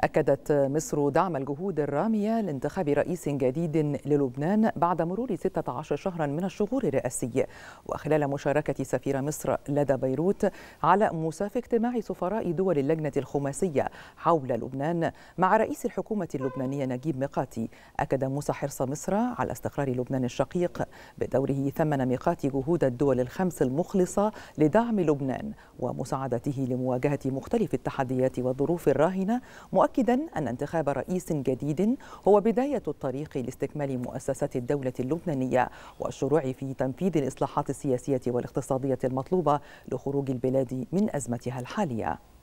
أكدت مصر دعم الجهود الرامية لانتخاب رئيس جديد للبنان بعد مرور 16 شهرا من الشغور الرئاسي وخلال مشاركة سفير مصر لدى بيروت على مساف اجتماع سفراء دول اللجنة الخماسية حول لبنان مع رئيس الحكومة اللبنانية نجيب ميقاتي أكد موسى حرص مصر على استقرار لبنان الشقيق بدوره ثمن ميقاتي جهود الدول الخمس المخلصة لدعم لبنان ومساعدته لمواجهة مختلف التحديات والظروف الراهنة مؤكدا أن انتخاب رئيس جديد هو بداية الطريق لاستكمال مؤسسة الدولة اللبنانية والشروع في تنفيذ الإصلاحات السياسية والاقتصادية المطلوبة لخروج البلاد من أزمتها الحالية